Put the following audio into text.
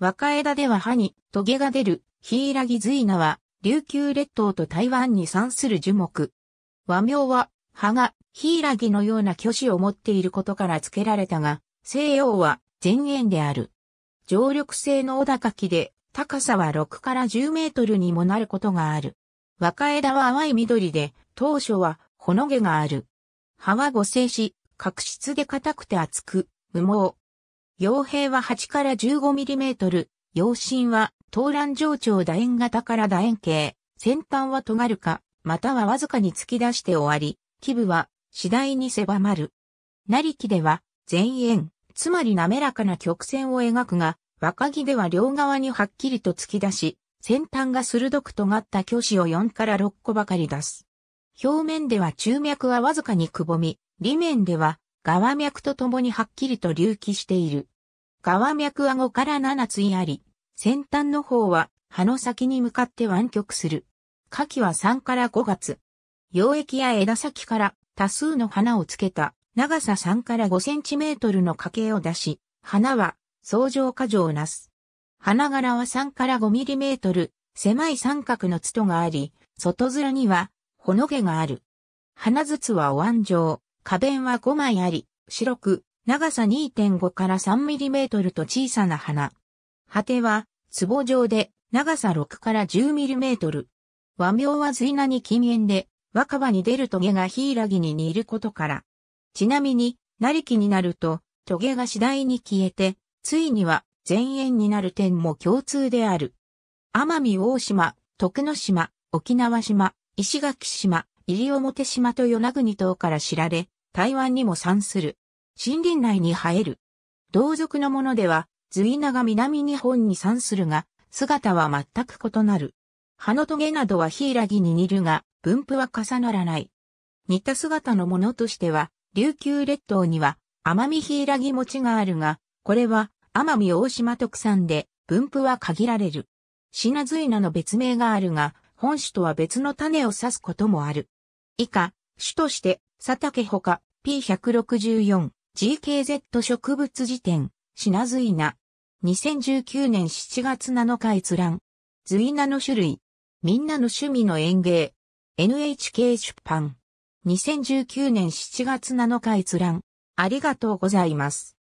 若枝では歯にトゲが出る、ヒイラギズイナは、琉球列島と台湾に産する樹木。和名は、葉がヒイラギのような巨子を持っていることから付けられたが、西洋は前縁である。常緑性の小高木で、高さは6から10メートルにもなることがある。若枝は淡い緑で、当初はほの毛がある。葉は五星し、角質で硬くて厚く、無毛、傭兵は8から 15mm、陽針は、東乱上長楕円型から楕円形、先端は尖るか、またはわずかに突き出して終わり、基部は次第に狭まる。なりきでは、前円、つまり滑らかな曲線を描くが、若木では両側にはっきりと突き出し、先端が鋭く尖った虚子を4から6個ばかり出す。表面では中脈はわずかにくぼみ、裏面では側脈とともにはっきりと隆起している。側脈は5から7いあり、先端の方は葉の先に向かって湾曲する。夏季は3から5月。溶液や枝先から多数の花をつけた長さ3から5センチメートルの花茎を出し、花は相乗過剰をなす。花柄は3から5ミリメートル、狭い三角のトがあり、外面にはほの毛がある。花筒はお椀状。花弁は5枚あり、白く、長さ2.5から 3mm と小さな花。果ては、壺状で、長さ6から 10mm。和名は随名に禁煙で、若葉に出るトゲがヒイラギに似ることから。ちなみに、成木になると、トゲが次第に消えて、ついには、前縁になる点も共通である。奄美大島、徳之島、沖縄島、石垣島、西表島と与那国島から知られ、台湾にも産する。森林内に生える。同族のものでは、ズイナが南日本に産するが、姿は全く異なる。葉のトゲなどはヒイラギに似るが、分布は重ならない。似た姿のものとしては、琉球列島には、奄美ヒイラギ餅があるが、これは、奄美大島特産で、分布は限られる。シナズイナの別名があるが、本種とは別の種を指すこともある。以下、主として、佐竹ほか、P164、GKZ 植物辞典、品ずいな。2019年7月7日閲覧。ズいなの種類。みんなの趣味の園芸。NHK 出版。2019年7月7日閲覧。ありがとうございます。